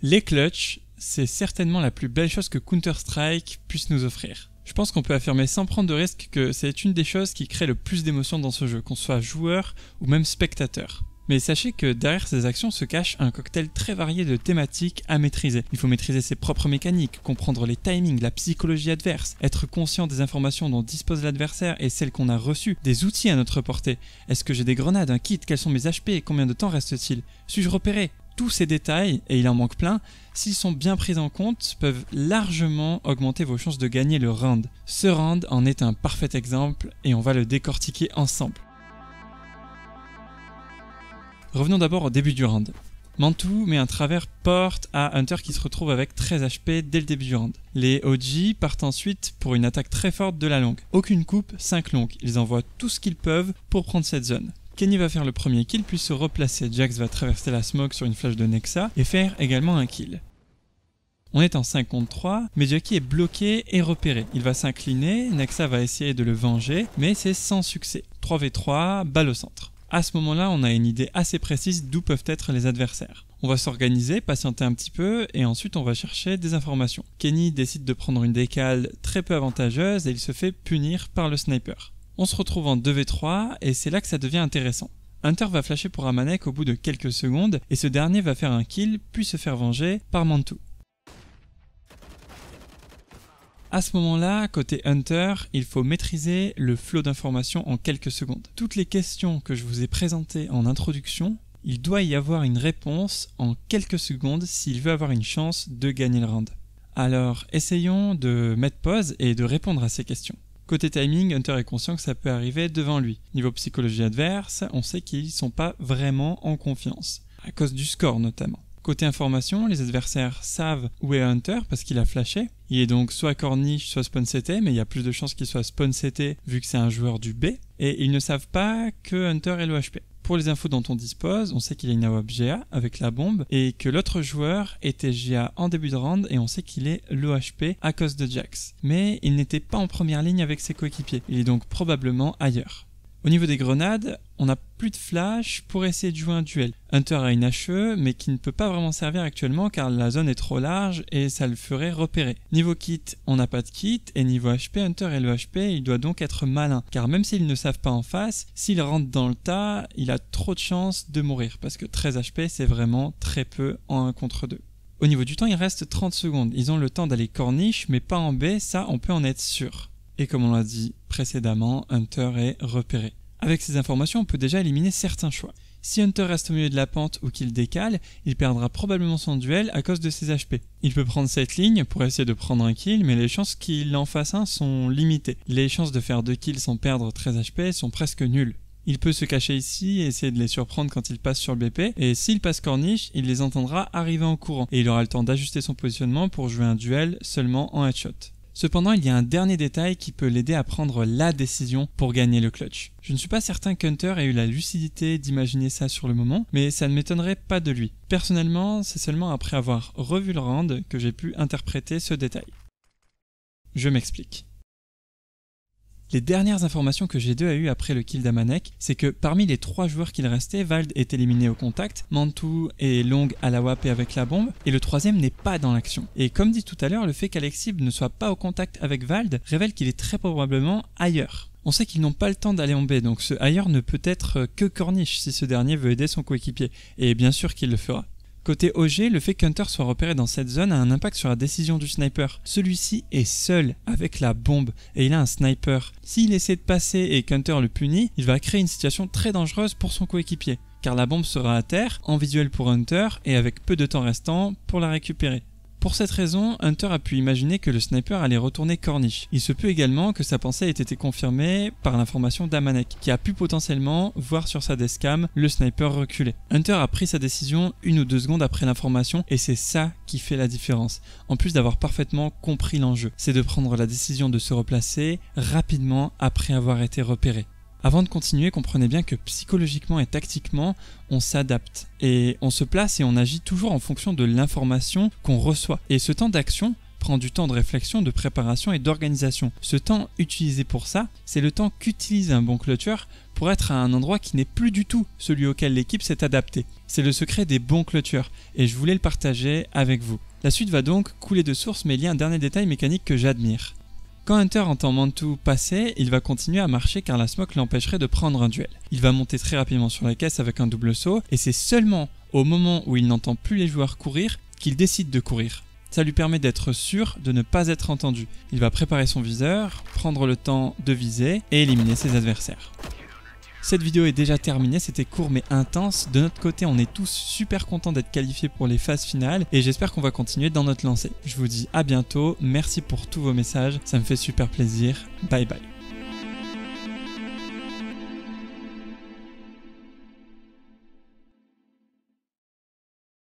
Les clutches, c'est certainement la plus belle chose que Counter-Strike puisse nous offrir. Je pense qu'on peut affirmer sans prendre de risque que c'est une des choses qui crée le plus d'émotions dans ce jeu, qu'on soit joueur ou même spectateur. Mais sachez que derrière ces actions se cache un cocktail très varié de thématiques à maîtriser. Il faut maîtriser ses propres mécaniques, comprendre les timings, la psychologie adverse, être conscient des informations dont dispose l'adversaire et celles qu'on a reçues, des outils à notre portée. Est-ce que j'ai des grenades, un kit, quels sont mes HP, combien de temps reste-t-il Suis-je repéré tous ces détails, et il en manque plein, s'ils sont bien pris en compte, peuvent largement augmenter vos chances de gagner le round. Ce round en est un parfait exemple et on va le décortiquer ensemble. Revenons d'abord au début du round. Mantou met un travers porte à Hunter qui se retrouve avec 13 HP dès le début du round. Les OG partent ensuite pour une attaque très forte de la longue. Aucune coupe, 5 longues. Ils envoient tout ce qu'ils peuvent pour prendre cette zone. Kenny va faire le premier kill puis se replacer. Jax va traverser la smoke sur une flash de Nexa et faire également un kill. On est en 5 contre 3, mais Jackie est bloqué et repéré. Il va s'incliner, Nexa va essayer de le venger, mais c'est sans succès. 3v3, balle au centre. À ce moment-là, on a une idée assez précise d'où peuvent être les adversaires. On va s'organiser, patienter un petit peu, et ensuite on va chercher des informations. Kenny décide de prendre une décale très peu avantageuse et il se fait punir par le sniper. On se retrouve en 2v3 et c'est là que ça devient intéressant. Hunter va flasher pour Amanek au bout de quelques secondes et ce dernier va faire un kill puis se faire venger par Mantou. À ce moment-là, côté Hunter, il faut maîtriser le flot d'informations en quelques secondes. Toutes les questions que je vous ai présentées en introduction, il doit y avoir une réponse en quelques secondes s'il veut avoir une chance de gagner le round. Alors essayons de mettre pause et de répondre à ces questions. Côté timing, Hunter est conscient que ça peut arriver devant lui. Niveau psychologie adverse, on sait qu'ils sont pas vraiment en confiance, à cause du score notamment. Côté information, les adversaires savent où est Hunter parce qu'il a flashé. Il est donc soit corniche, soit spawn CT, mais il y a plus de chances qu'il soit spawn CT vu que c'est un joueur du B. Et ils ne savent pas que Hunter est le HP pour les infos dont on dispose, on sait qu'il est AWAP GA avec la bombe et que l'autre joueur était GA en début de round et on sait qu'il est l'OHP à cause de Jax. Mais il n'était pas en première ligne avec ses coéquipiers, il est donc probablement ailleurs. Au niveau des grenades, on n'a plus de flash pour essayer de jouer un duel. Hunter a une HE, mais qui ne peut pas vraiment servir actuellement car la zone est trop large et ça le ferait repérer. Niveau kit, on n'a pas de kit, et niveau HP, Hunter est le HP, il doit donc être malin, car même s'ils ne savent pas en face, s'ils rentre dans le tas, il a trop de chances de mourir, parce que 13 HP c'est vraiment très peu en 1 contre 2. Au niveau du temps, il reste 30 secondes. Ils ont le temps d'aller corniche, mais pas en B, ça on peut en être sûr. Et comme on l'a dit précédemment, Hunter est repéré. Avec ces informations, on peut déjà éliminer certains choix. Si Hunter reste au milieu de la pente ou qu'il décale, il perdra probablement son duel à cause de ses HP. Il peut prendre cette ligne pour essayer de prendre un kill, mais les chances qu'il en fasse un sont limitées. Les chances de faire deux kills sans perdre 13 HP sont presque nulles. Il peut se cacher ici et essayer de les surprendre quand il passe sur le BP, et s'il passe corniche, il les entendra arriver en courant, et il aura le temps d'ajuster son positionnement pour jouer un duel seulement en headshot. Cependant, il y a un dernier détail qui peut l'aider à prendre la décision pour gagner le clutch. Je ne suis pas certain qu'Hunter ait eu la lucidité d'imaginer ça sur le moment, mais ça ne m'étonnerait pas de lui. Personnellement, c'est seulement après avoir revu le round que j'ai pu interpréter ce détail. Je m'explique. Les dernières informations que G2 a eues après le kill d'Amanek, c'est que parmi les trois joueurs qu'il restait, Vald est éliminé au contact, Mantou et Long à la WAP avec la bombe, et le troisième n'est pas dans l'action. Et comme dit tout à l'heure, le fait qu'Alexib ne soit pas au contact avec Vald révèle qu'il est très probablement ailleurs. On sait qu'ils n'ont pas le temps d'aller en B, donc ce ailleurs ne peut être que Corniche si ce dernier veut aider son coéquipier, et bien sûr qu'il le fera. Côté OG, le fait qu'Hunter soit repéré dans cette zone a un impact sur la décision du sniper. Celui-ci est seul avec la bombe et il a un sniper. S'il essaie de passer et qu'Hunter le punit, il va créer une situation très dangereuse pour son coéquipier car la bombe sera à terre, en visuel pour Hunter, et avec peu de temps restant pour la récupérer. Pour cette raison, Hunter a pu imaginer que le sniper allait retourner Corniche. Il se peut également que sa pensée ait été confirmée par l'information d'Amanek, qui a pu potentiellement voir sur sa descam le sniper reculer. Hunter a pris sa décision une ou deux secondes après l'information et c'est ça qui fait la différence, en plus d'avoir parfaitement compris l'enjeu. C'est de prendre la décision de se replacer rapidement après avoir été repéré. Avant de continuer, comprenez bien que psychologiquement et tactiquement, on s'adapte et on se place et on agit toujours en fonction de l'information qu'on reçoit. Et ce temps d'action prend du temps de réflexion, de préparation et d'organisation. Ce temps utilisé pour ça, c'est le temps qu'utilise un bon clôture pour être à un endroit qui n'est plus du tout celui auquel l'équipe s'est adaptée. C'est le secret des bons clôtures et je voulais le partager avec vous. La suite va donc couler de source mais il y a un dernier détail mécanique que j'admire. Quand Hunter entend Mantu passer, il va continuer à marcher car la smoke l'empêcherait de prendre un duel. Il va monter très rapidement sur la caisse avec un double saut et c'est seulement au moment où il n'entend plus les joueurs courir qu'il décide de courir. Ça lui permet d'être sûr de ne pas être entendu. Il va préparer son viseur, prendre le temps de viser et éliminer ses adversaires. Cette vidéo est déjà terminée, c'était court mais intense. De notre côté, on est tous super contents d'être qualifiés pour les phases finales et j'espère qu'on va continuer dans notre lancée. Je vous dis à bientôt, merci pour tous vos messages, ça me fait super plaisir. Bye bye.